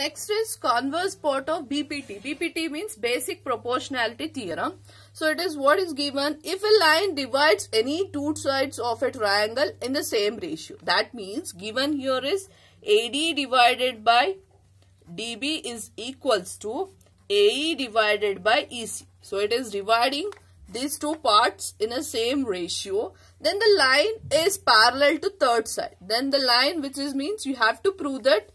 Next is converse part of BPT. BPT means basic proportionality theorem. So it is what is given if a line divides any two sides of a triangle in the same ratio. That means given here is AD divided by DB is equals to AE divided by EC. So it is dividing these two parts in a same ratio then the line is parallel to third side then the line which is means you have to prove that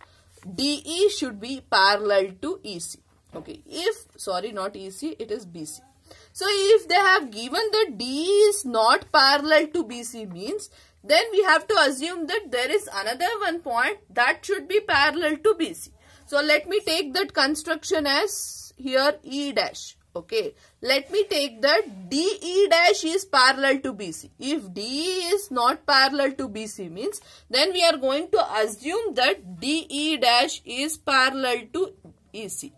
DE should be parallel to EC. Okay, if, sorry, not EC, it is BC. So, if they have given that DE is not parallel to BC means, then we have to assume that there is another one point that should be parallel to BC. So, let me take that construction as here E dash. Okay, let me take that DE dash is parallel to BC. If DE is not parallel to BC means, then we are going to assume that DE dash is parallel to EC.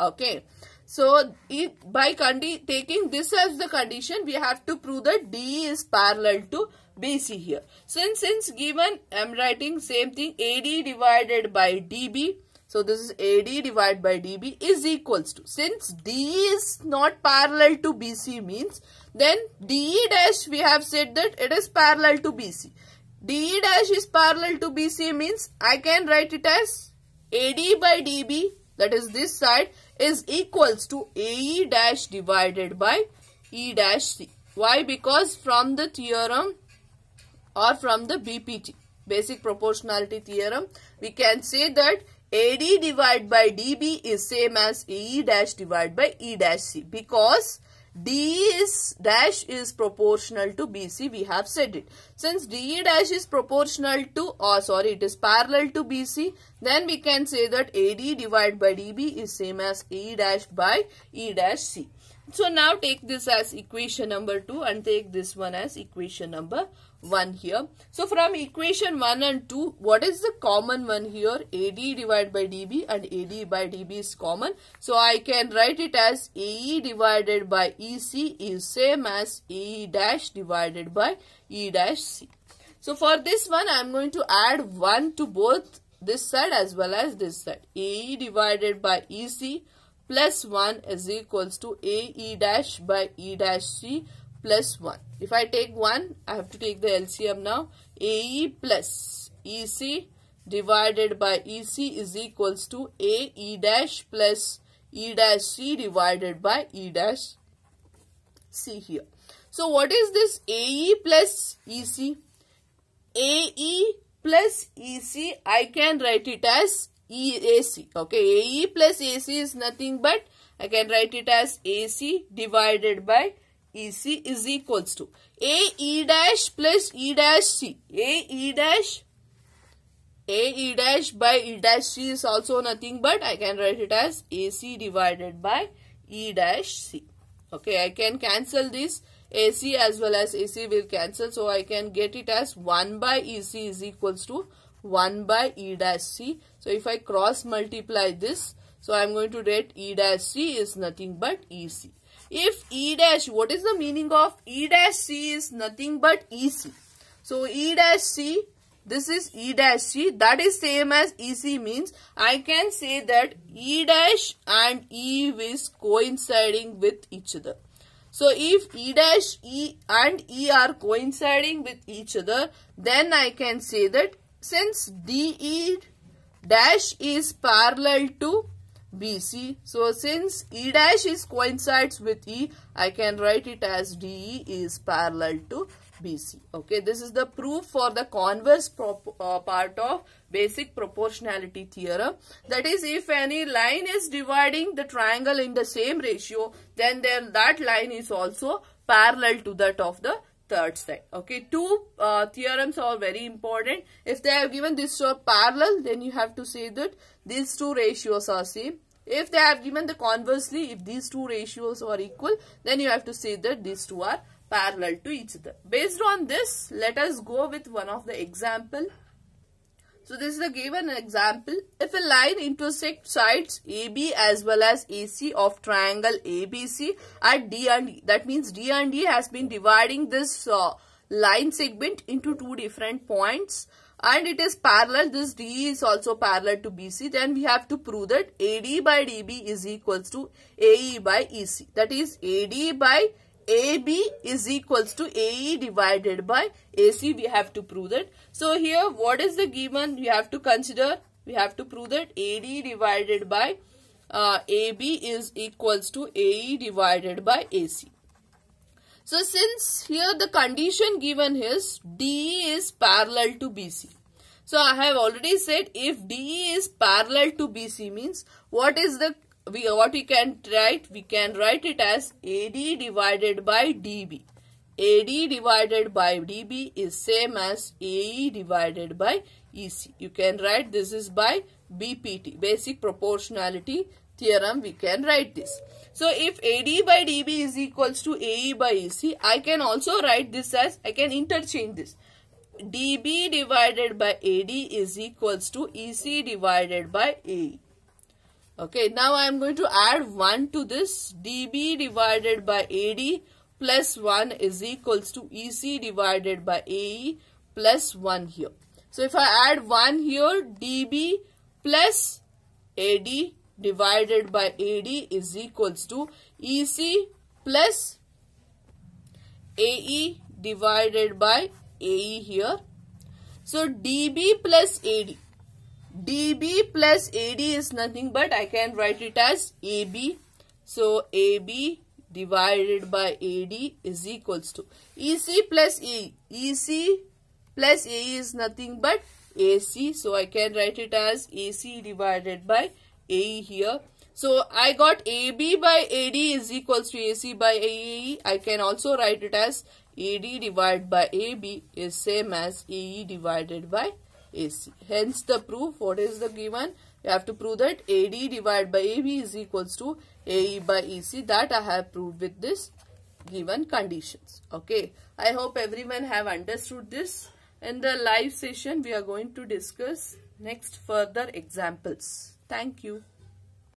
Okay, so if by taking this as the condition, we have to prove that DE is parallel to BC here. Since, since given, I am writing same thing AD divided by DB so this is AD divided by DB is equals to, since DE is not parallel to BC means, then DE dash we have said that it is parallel to BC. DE dash is parallel to BC means I can write it as AD by DB that is this side is equals to AE dash divided by E dash C. Why? Because from the theorem or from the BPT, basic proportionality theorem, we can say that AD divided by DB is same as AE dash divided by E dash C because DE dash is proportional to BC we have said it. Since DE dash is proportional to or oh sorry it is parallel to BC then we can say that AD divided by DB is same as AE dash by E dash C. So now take this as equation number 2 and take this one as equation number 1 here. So from equation 1 and 2, what is the common one here? AD divided by DB and AD by DB is common. So I can write it as AE divided by EC is same as AE dash divided by E dash C. So for this one, I am going to add 1 to both this side as well as this side. AE divided by EC plus 1 is equals to AE dash by E dash C plus 1. If I take 1, I have to take the LCM now. AE plus EC divided by EC is equals to AE dash plus E dash C divided by E dash C here. So what is this AE plus EC? AE plus EC, I can write it as EAC. Okay, AE plus AC is nothing but I can write it as AC divided by EC is equals to AE dash plus E dash C. A E dash AE dash by E dash C is also nothing but I can write it as AC divided by E dash C. Okay, I can cancel this AC as well as AC will cancel. So, I can get it as 1 by EC is equals to 1 by E dash C. So, if I cross multiply this, so I am going to write E dash C is nothing but EC. If E dash, what is the meaning of E dash C is nothing but EC. So E dash C, this is E dash C. That is same as EC means I can say that E dash and E is coinciding with each other. So if E dash, E and E are coinciding with each other, then I can say that since DE dash is parallel to BC. So since E dash is coincides with E, I can write it as DE is parallel to BC. Okay, this is the proof for the converse uh, part of basic proportionality theorem. That is, if any line is dividing the triangle in the same ratio, then then that line is also parallel to that of the third side. Okay, two uh, theorems are very important. If they have given this uh, parallel, then you have to say that these two ratios are same. If they have given the conversely, if these two ratios are equal, then you have to say that these two are parallel to each other. Based on this, let us go with one of the example. So this is a given example. If a line intersects sides AB as well as AC of triangle ABC at D and E, that means D and E has been dividing this uh, line segment into two different points and it is parallel this d is also parallel to bc then we have to prove that ad by db is equals to ae by ec that is ad by AB is equals to AE divided by AC. We have to prove that. So here what is the given? We have to consider, we have to prove that AD divided by uh, AB is equals to AE divided by AC. So since here the condition given is DE is parallel to BC. So I have already said if DE is parallel to BC means what is the we what we can write we can write it as AD divided by DB. AD divided by DB is same as AE divided by EC. You can write this is by BPT basic proportionality theorem we can write this. So if AD by DB is equals to AE by EC, I can also write this as, I can interchange this. DB divided by AD is equals to EC divided by AE. Okay, now I am going to add 1 to this. DB divided by AD plus 1 is equals to EC divided by AE plus 1 here. So if I add 1 here, DB plus AD divided by AD is equals to EC plus AE divided by AE here. So DB plus AD. DB plus AD is nothing but I can write it as AB. So AB divided by AD is equals to EC plus E. EC plus AE is nothing but AC. So I can write it as AC divided by AE here. So I got AB by AD is equals to AC by AE. I can also write it as AD divided by AB is same as AE divided by AC. Hence the proof, what is the given? You have to prove that AD divided by AB is equals to AE by EC. That I have proved with this given conditions. Okay. I hope everyone have understood this. In the live session, we are going to discuss next further examples. Thank you.